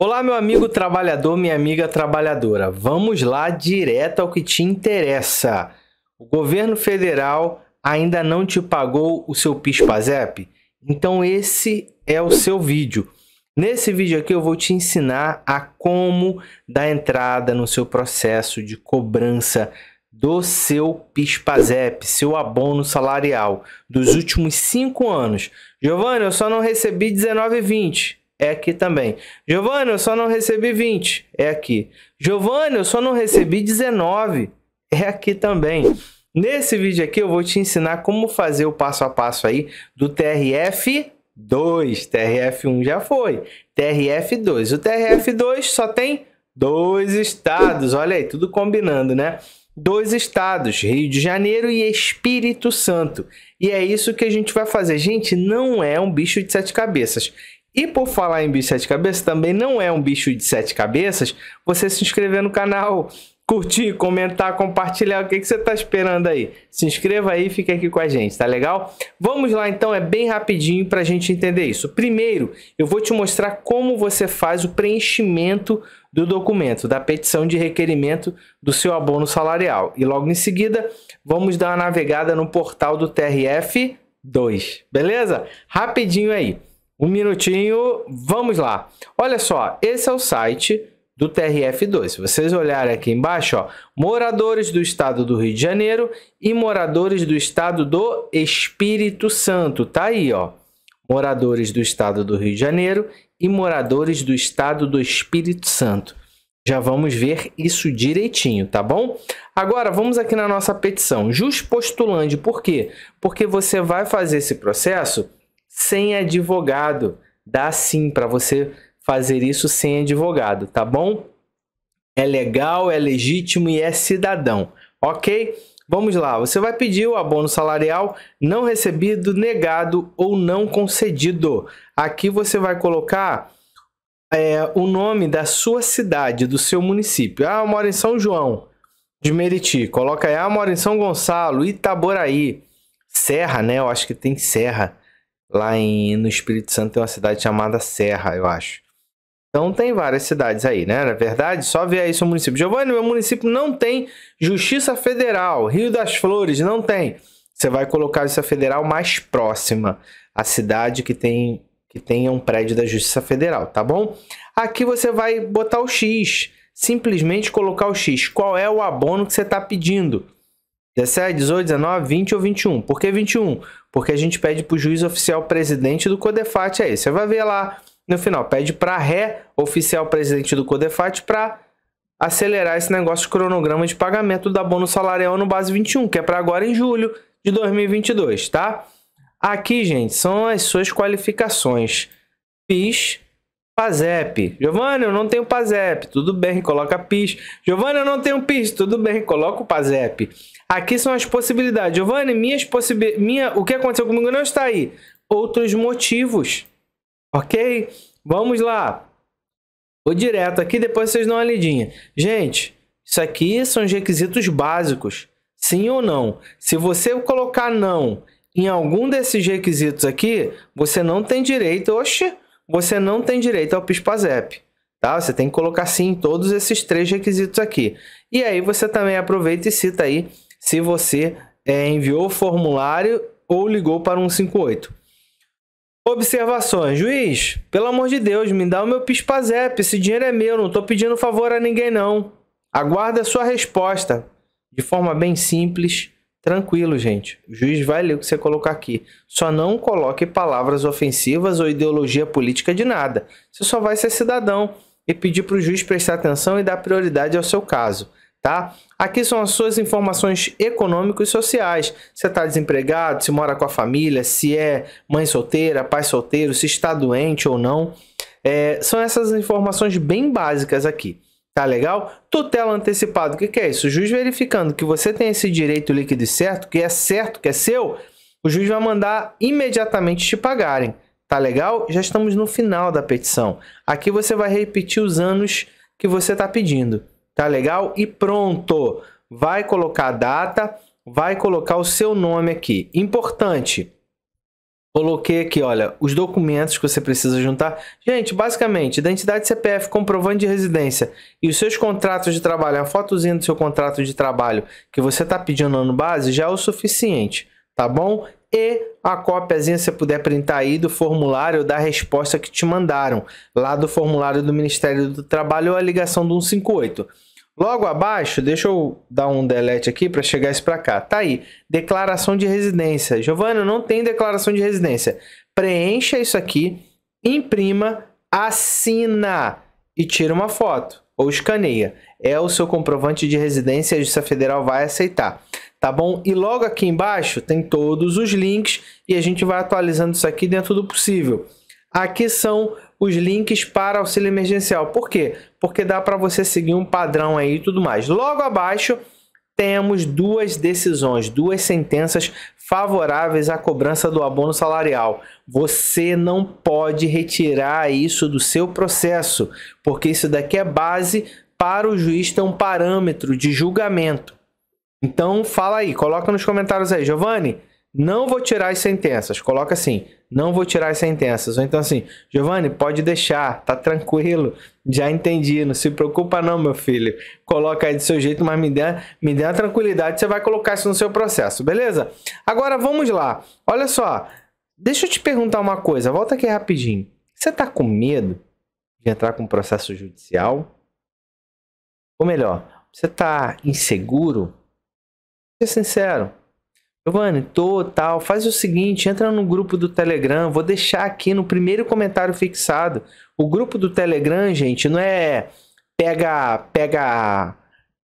Olá, meu amigo trabalhador, minha amiga trabalhadora. Vamos lá direto ao que te interessa. O governo federal ainda não te pagou o seu PIS/PASEP? Então esse é o seu vídeo. Nesse vídeo aqui eu vou te ensinar a como dar entrada no seu processo de cobrança do seu PIS/PASEP, seu abono salarial dos últimos cinco anos. Giovanni, eu só não recebi 19,20. É aqui também. Giovanni, eu só não recebi 20. É aqui. Giovanni, eu só não recebi 19. É aqui também. Nesse vídeo aqui eu vou te ensinar como fazer o passo a passo aí do TRF 2. TRF1 já foi. TRF2. O TRF2 só tem dois estados. Olha aí, tudo combinando, né? Dois estados, Rio de Janeiro e Espírito Santo. E é isso que a gente vai fazer. Gente, não é um bicho de sete cabeças. E por falar em bicho de sete cabeças, também não é um bicho de sete cabeças você se inscrever no canal, curtir, comentar, compartilhar. O que, que você está esperando aí? Se inscreva aí e fique aqui com a gente, tá legal? Vamos lá então, é bem rapidinho para a gente entender isso. Primeiro, eu vou te mostrar como você faz o preenchimento do documento, da petição de requerimento do seu abono salarial. E logo em seguida, vamos dar uma navegada no portal do TRF 2, beleza? Rapidinho aí um minutinho, vamos lá. Olha só, esse é o site do TRF2. Se vocês olharem aqui embaixo, ó, moradores do estado do Rio de Janeiro e moradores do estado do Espírito Santo, tá aí, ó. Moradores do estado do Rio de Janeiro e moradores do estado do Espírito Santo. Já vamos ver isso direitinho, tá bom? Agora vamos aqui na nossa petição. Jus postulante, por quê? Porque você vai fazer esse processo sem advogado. Dá sim para você fazer isso sem advogado, tá bom? É legal, é legítimo e é cidadão, ok? Vamos lá, você vai pedir o abono salarial não recebido, negado ou não concedido. Aqui você vai colocar é, o nome da sua cidade, do seu município. Ah, eu moro em São João de Meriti. Coloca aí, ah, eu moro em São Gonçalo, Itaboraí, Serra, né? Eu acho que tem Serra lá em, no Espírito Santo tem uma cidade chamada Serra, eu acho. Então tem várias cidades aí, né? Na verdade, só ver aí seu município. Giovanni, meu município não tem Justiça Federal. Rio das Flores não tem. Você vai colocar a Justiça Federal mais próxima à cidade que tem que tenha um prédio da Justiça Federal, tá bom? Aqui você vai botar o X, simplesmente colocar o X. Qual é o abono que você está pedindo? 17, 18, 19, 20 ou 21. Por que 21? Porque a gente pede para o juiz oficial presidente do CODEFAT aí. Você vai ver lá no final, pede para ré oficial presidente do CODEFAT para acelerar esse negócio de cronograma de pagamento da bônus salarial no base 21, que é para agora em julho de 2022, tá? Aqui, gente, são as suas qualificações. PIS, PASEP. Giovanni, eu não tenho PASEP. Tudo bem, coloca PIS. Giovanni, eu não tenho PIS. Tudo bem, coloca o PASEP. Aqui são as possibilidades. Giovanni, minhas possibi minha, o que aconteceu comigo não está aí. Outros motivos. Ok? Vamos lá. Vou direto aqui, depois vocês dão uma lidinha. Gente, isso aqui são os requisitos básicos. Sim ou não. Se você colocar não em algum desses requisitos aqui, você não tem direito. Oxe, você não tem direito ao PISPAZEP. Tá? Você tem que colocar sim em todos esses três requisitos aqui. E aí você também aproveita e cita aí se você é, enviou o formulário ou ligou para 158. Observações. Juiz, pelo amor de Deus, me dá o meu PISPAZEP. Esse dinheiro é meu, não estou pedindo favor a ninguém, não. Aguarda a sua resposta. De forma bem simples, tranquilo, gente. O juiz vai ler o que você colocar aqui. Só não coloque palavras ofensivas ou ideologia política de nada. Você só vai ser cidadão e pedir para o juiz prestar atenção e dar prioridade ao seu caso tá? Aqui são as suas informações econômicas e sociais. Se está desempregado, se mora com a família, se é mãe solteira, pai solteiro, se está doente ou não. É, são essas informações bem básicas aqui. Tá legal? Tutela antecipada, o que, que é isso? O juiz verificando que você tem esse direito líquido certo, que é certo, que é seu, o juiz vai mandar imediatamente te pagarem. Tá legal? Já estamos no final da petição. Aqui você vai repetir os anos que você está pedindo tá legal? E pronto, vai colocar a data, vai colocar o seu nome aqui. Importante, coloquei aqui, olha, os documentos que você precisa juntar. Gente, basicamente, identidade CPF, comprovante de residência e os seus contratos de trabalho, a fotozinha do seu contrato de trabalho que você está pedindo no base já é o suficiente, tá bom? E a cópiazinha, se puder printar aí do formulário da resposta que te mandaram, lá do formulário do Ministério do Trabalho ou a ligação do 158. Logo abaixo, deixa eu dar um delete aqui para chegar isso para cá. Tá aí, declaração de residência. Giovana, não tem declaração de residência. Preencha isso aqui, imprima, assina e tira uma foto ou escaneia. É o seu comprovante de residência, a Justiça Federal vai aceitar. Tá bom? E logo aqui embaixo tem todos os links e a gente vai atualizando isso aqui dentro do possível. Aqui são os links para auxílio emergencial. Por quê? Porque dá para você seguir um padrão aí e tudo mais. Logo abaixo temos duas decisões, duas sentenças favoráveis à cobrança do abono salarial. Você não pode retirar isso do seu processo, porque isso daqui é base para o juiz ter um parâmetro de julgamento. Então fala aí, coloca nos comentários aí, Giovanni, não vou tirar as sentenças. Coloca assim, não vou tirar as sentenças. Ou então assim, Giovanni, pode deixar, tá tranquilo, já entendi, não se preocupa não, meu filho. Coloca aí do seu jeito, mas me dê, me dê a tranquilidade, você vai colocar isso no seu processo, beleza? Agora vamos lá, olha só, deixa eu te perguntar uma coisa, volta aqui rapidinho. Você tá com medo de entrar com um processo judicial? Ou melhor, você tá inseguro? Seja sincero, Giovanni, tô, tal, faz o seguinte, entra no grupo do Telegram, vou deixar aqui no primeiro comentário fixado. O grupo do Telegram, gente, não é pega, pega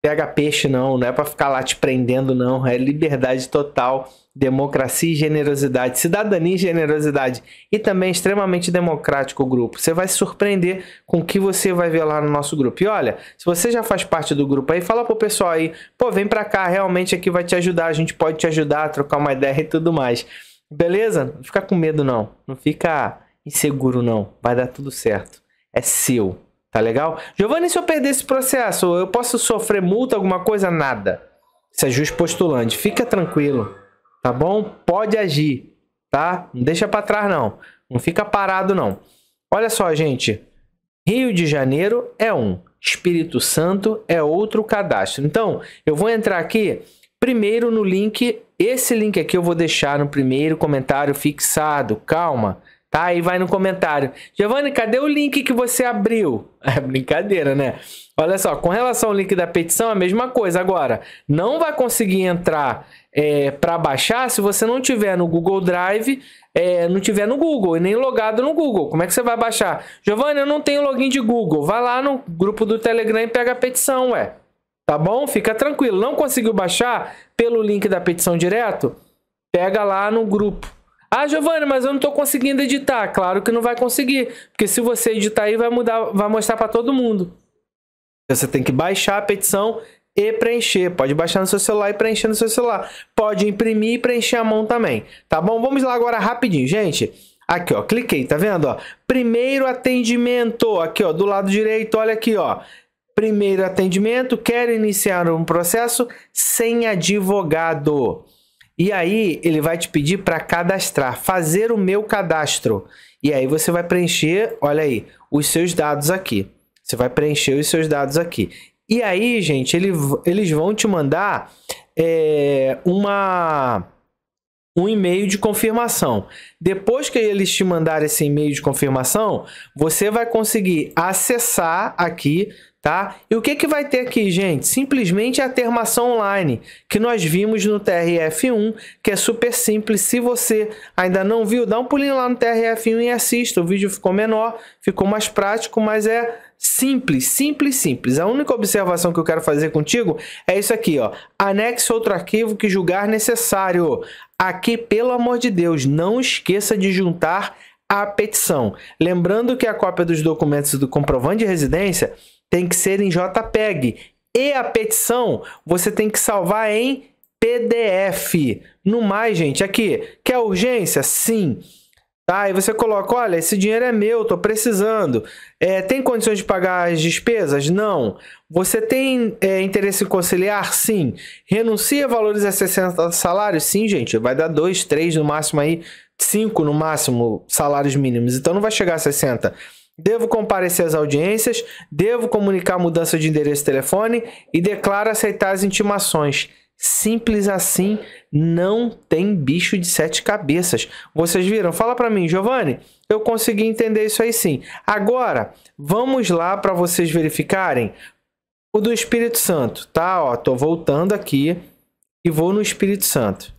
pega peixe, não. Não é para ficar lá te prendendo, não. É liberdade total, democracia e generosidade, cidadania e generosidade. E também é extremamente democrático o grupo. Você vai se surpreender com o que você vai ver lá no nosso grupo. E olha, se você já faz parte do grupo aí, fala pro pessoal aí, pô, vem pra cá, realmente aqui vai te ajudar. A gente pode te ajudar a trocar uma ideia e tudo mais. Beleza? Não fica com medo, não. Não fica inseguro, não. Vai dar tudo certo. É seu. Tá legal? Giovanni, se eu perder esse processo, eu posso sofrer multa, alguma coisa? Nada. Se é juiz postulante. Fica tranquilo, tá bom? Pode agir, tá? Não deixa para trás, não. Não fica parado, não. Olha só, gente. Rio de Janeiro é um, Espírito Santo é outro cadastro. Então, eu vou entrar aqui primeiro no link. Esse link aqui eu vou deixar no primeiro comentário fixado. Calma. Tá? Aí vai no comentário. Giovanni, cadê o link que você abriu? É brincadeira, né? Olha só, com relação ao link da petição, a mesma coisa. Agora, não vai conseguir entrar é, para baixar se você não tiver no Google Drive, é, não tiver no Google e nem logado no Google. Como é que você vai baixar? Giovanni, eu não tenho login de Google. Vai lá no grupo do Telegram e pega a petição, ué. Tá bom? Fica tranquilo. Não conseguiu baixar pelo link da petição direto? Pega lá no grupo ah, Giovanni, mas eu não estou conseguindo editar. Claro que não vai conseguir, porque se você editar aí vai mudar, vai mostrar para todo mundo. Você tem que baixar a petição e preencher. Pode baixar no seu celular e preencher no seu celular. Pode imprimir e preencher a mão também. Tá bom? Vamos lá agora rapidinho, gente. Aqui, ó, cliquei, tá vendo, ó? Primeiro atendimento, aqui, ó, do lado direito, olha aqui, ó. Primeiro atendimento, Quero iniciar um processo sem advogado. E aí ele vai te pedir para cadastrar, fazer o meu cadastro. E aí você vai preencher, olha aí, os seus dados aqui. Você vai preencher os seus dados aqui. E aí, gente, ele, eles vão te mandar é, uma um e-mail de confirmação. Depois que eles te mandarem esse e-mail de confirmação, você vai conseguir acessar aqui tá? E o que, que vai ter aqui, gente? Simplesmente a termação online, que nós vimos no TRF1, que é super simples. Se você ainda não viu, dá um pulinho lá no TRF1 e assista. O vídeo ficou menor, ficou mais prático, mas é simples, simples, simples. A única observação que eu quero fazer contigo é isso aqui, ó. Anexe outro arquivo que julgar necessário. Aqui, pelo amor de Deus, não esqueça de juntar a petição. Lembrando que a cópia dos documentos do comprovante de residência tem que ser em JPEG. E a petição você tem que salvar em PDF. No mais, gente, aqui, quer urgência? Sim. Tá? E você coloca, olha, esse dinheiro é meu, tô precisando. É, tem condições de pagar as despesas? Não. Você tem é, interesse em conciliar? Sim. Renuncia valores a 60 salários? Sim, gente. Vai dar dois, três no máximo aí, 5 no máximo salários mínimos. Então não vai chegar a 60 devo comparecer às audiências, devo comunicar mudança de endereço e telefone e declaro aceitar as intimações. Simples assim, não tem bicho de sete cabeças. Vocês viram? Fala para mim, Giovanni. Eu consegui entender isso aí sim. Agora, vamos lá para vocês verificarem o do Espírito Santo, tá? Ó, tô voltando aqui e vou no Espírito Santo.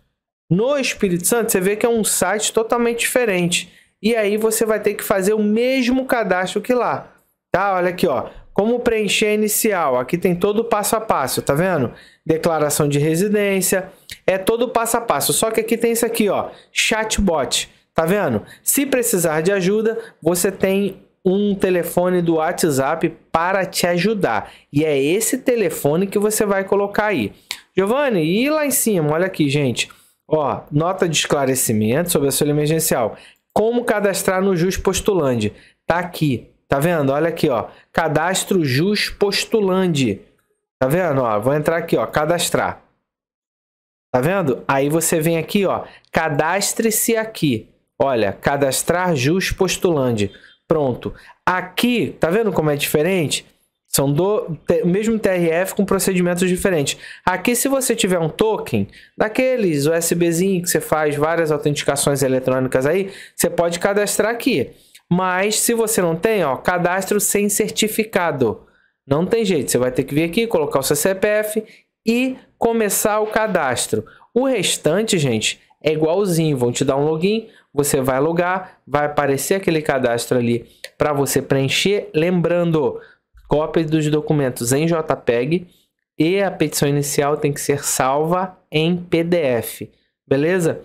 No Espírito Santo, você vê que é um site totalmente diferente. E aí você vai ter que fazer o mesmo cadastro que lá. Tá? Olha aqui, ó. Como preencher inicial? Aqui tem todo o passo a passo, tá vendo? Declaração de residência, é todo o passo a passo. Só que aqui tem isso aqui, ó, chatbot, tá vendo? Se precisar de ajuda, você tem um telefone do WhatsApp para te ajudar. E é esse telefone que você vai colocar aí. Giovanni, e lá em cima, olha aqui, gente. Ó, nota de esclarecimento sobre a sua emergencial. Como cadastrar no Jus Postulante? Tá aqui, tá vendo? Olha aqui, ó. Cadastro Jus Postulante, Tá vendo? Ó, vou entrar aqui, ó, cadastrar. Tá vendo? Aí você vem aqui, ó, cadastre-se aqui. Olha, cadastrar Jus Postulante. Pronto. Aqui, tá vendo como é diferente? São do te, mesmo TRF com procedimentos diferentes. Aqui, se você tiver um token, daqueles USBzinho que você faz várias autenticações eletrônicas aí, você pode cadastrar aqui. Mas se você não tem, ó, cadastro sem certificado. Não tem jeito, você vai ter que vir aqui, colocar o seu CPF e começar o cadastro. O restante, gente, é igualzinho. Vão te dar um login, você vai logar, vai aparecer aquele cadastro ali para você preencher. Lembrando, Cópia dos documentos em JPEG e a petição inicial tem que ser salva em PDF. Beleza?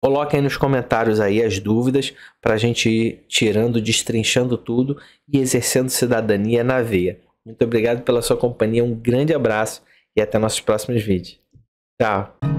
Coloquem nos comentários aí as dúvidas para a gente ir tirando, destrinchando tudo e exercendo cidadania na veia. Muito obrigado pela sua companhia, um grande abraço e até nossos próximos vídeos. Tchau!